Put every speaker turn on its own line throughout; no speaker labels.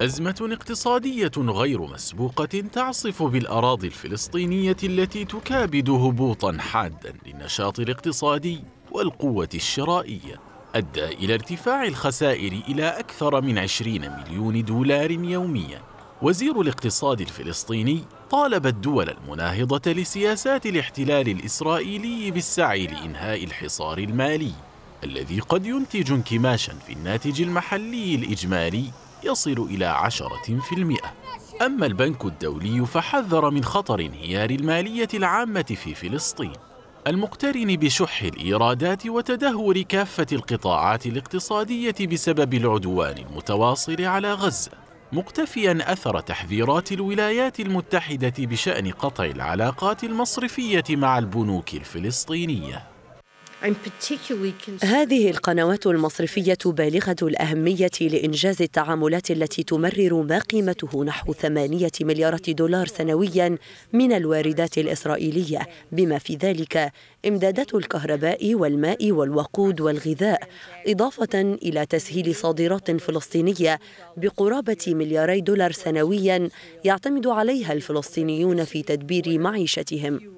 أزمة اقتصادية غير مسبوقة تعصف بالأراضي الفلسطينية التي تكابد هبوطا حادا للنشاط الاقتصادي والقوة الشرائية أدى إلى ارتفاع الخسائر إلى أكثر من 20 مليون دولار يوميا وزير الاقتصاد الفلسطيني طالب الدول المناهضة لسياسات الاحتلال الإسرائيلي بالسعي لإنهاء الحصار المالي الذي قد ينتج انكماشا في الناتج المحلي الإجمالي يصل إلى عشرة في المئة أما البنك الدولي فحذر من خطر انهيار المالية العامة في فلسطين المقترن بشح الإيرادات وتدهور كافة القطاعات الاقتصادية بسبب العدوان المتواصل على غزة مقتفيا أثر تحذيرات الولايات المتحدة بشأن قطع العلاقات المصرفية مع البنوك الفلسطينية
هذه القنوات المصرفية بالغة الأهمية لإنجاز التعاملات التي تمرر ما قيمته نحو ثمانية مليارات دولار سنويا من الواردات الإسرائيلية بما في ذلك إمدادات الكهرباء والماء والوقود والغذاء إضافة إلى تسهيل صادرات فلسطينية بقرابة ملياري دولار سنويا يعتمد عليها الفلسطينيون في تدبير
معيشتهم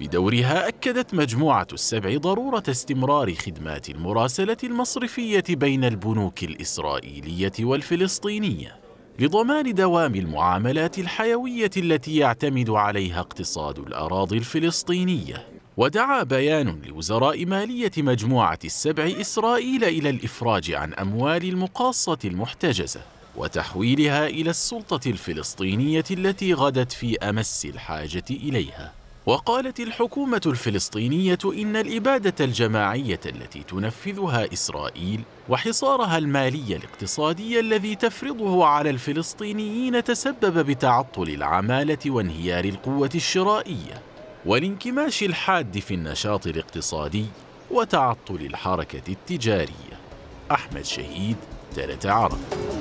بدورها أكدت مجموعة السبع ضرورة استمرار خدمات المراسلة المصرفية بين البنوك الإسرائيلية والفلسطينية لضمان دوام المعاملات الحيوية التي يعتمد عليها اقتصاد الأراضي الفلسطينية ودعا بيان لوزراء مالية مجموعة السبع إسرائيل إلى الإفراج عن أموال المقاصة المحتجزة وتحويلها إلى السلطة الفلسطينية التي غدت في أمس الحاجة إليها وقالت الحكومة الفلسطينية إن الإبادة الجماعية التي تنفذها إسرائيل وحصارها المالي الاقتصادي الذي تفرضه على الفلسطينيين تسبب بتعطل العمالة وانهيار القوة الشرائية والانكماش الحاد في النشاط الاقتصادي وتعطل الحركة التجارية أحمد شهيد تلت عرب